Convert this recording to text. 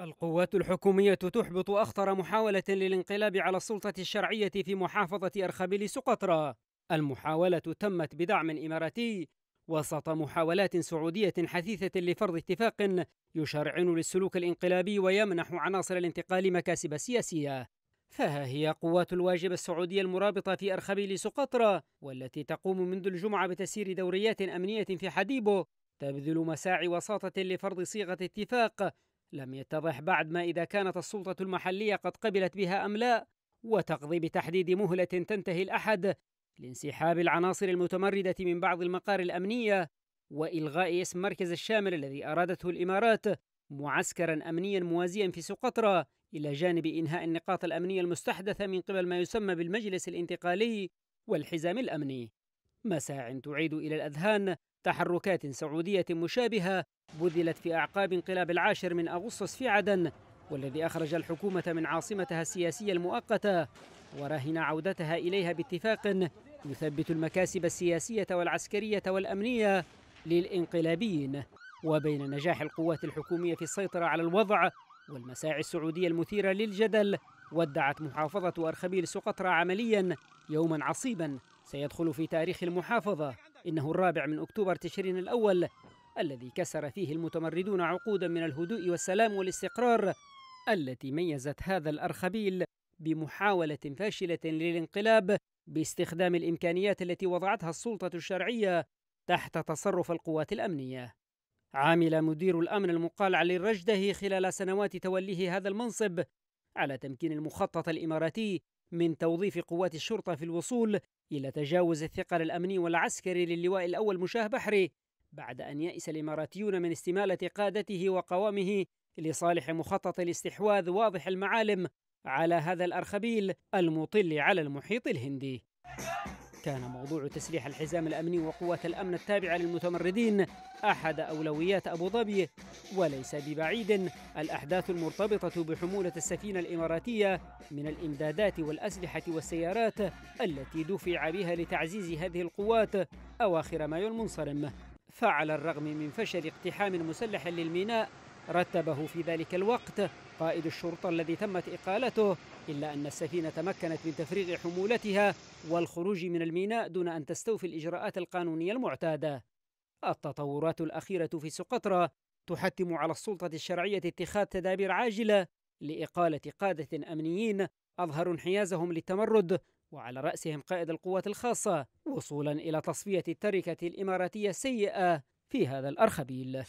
القوات الحكومية تحبط أخطر محاولة للانقلاب على السلطة الشرعية في محافظة أرخبيل سقطرى المحاولة تمت بدعم إماراتي وسط محاولات سعودية حثيثة لفرض اتفاق يشرعن للسلوك الانقلابي ويمنح عناصر الانتقال مكاسب سياسية فها هي قوات الواجب السعودية المرابطة في أرخبيل سقطرى والتي تقوم منذ الجمعة بتسيير دوريات أمنية في حديبو تبذل مساعي وساطة لفرض صيغة اتفاق لم يتضح بعد ما إذا كانت السلطة المحلية قد قبلت بها أم لا وتقضي بتحديد مهلة تنتهي الأحد لانسحاب العناصر المتمردة من بعض المقار الأمنية وإلغاء اسم مركز الشامل الذي أرادته الإمارات معسكرا أمنيا موازيا في سقطرى إلى جانب إنهاء النقاط الأمنية المستحدثة من قبل ما يسمى بالمجلس الانتقالي والحزام الأمني مساع تعيد إلى الأذهان تحركات سعودية مشابهة بذلت في أعقاب انقلاب العاشر من أغسطس في عدن والذي أخرج الحكومة من عاصمتها السياسية المؤقتة ورهن عودتها إليها باتفاق يثبت المكاسب السياسية والعسكرية والأمنية للإنقلابيين وبين نجاح القوات الحكومية في السيطرة على الوضع والمساعي السعودية المثيرة للجدل ودعت محافظة أرخبيل سقطرى عمليا يوما عصيبا سيدخل في تاريخ المحافظة إنه الرابع من أكتوبر تشرين الأول الذي كسر فيه المتمردون عقودا من الهدوء والسلام والاستقرار التي ميزت هذا الأرخبيل بمحاولة فاشلة للانقلاب باستخدام الإمكانيات التي وضعتها السلطة الشرعية تحت تصرف القوات الأمنية. عمل مدير الأمن المقال علي الرجده خلال سنوات توليه هذا المنصب على تمكين المخطط الإماراتي من توظيف قوات الشرطة في الوصول إلى تجاوز الثقل الأمني والعسكري للواء الأول مشاه بحري بعد أن يأس الإماراتيون من استمالة قادته وقوامه لصالح مخطط الاستحواذ واضح المعالم على هذا الأرخبيل المطل على المحيط الهندي كان موضوع تسليح الحزام الأمني وقوات الأمن التابعة للمتمردين أحد أولويات أبو ظبي وليس ببعيد الأحداث المرتبطة بحمولة السفينة الإماراتية من الإمدادات والأسلحة والسيارات التي دفع بها لتعزيز هذه القوات أواخر مايو المنصرم فعلى الرغم من فشل اقتحام مسلح للميناء رتبه في ذلك الوقت قائد الشرطة الذي تمت إقالته إلا أن السفينة تمكنت من تفريغ حمولتها والخروج من الميناء دون أن تستوفي الإجراءات القانونية المعتادة التطورات الأخيرة في سقطرى تحتم على السلطة الشرعية اتخاذ تدابير عاجلة لإقالة قادة أمنيين أظهروا انحيازهم للتمرد وعلى رأسهم قائد القوات الخاصة وصولا إلى تصفية التركة الإماراتية السيئة في هذا الأرخبيل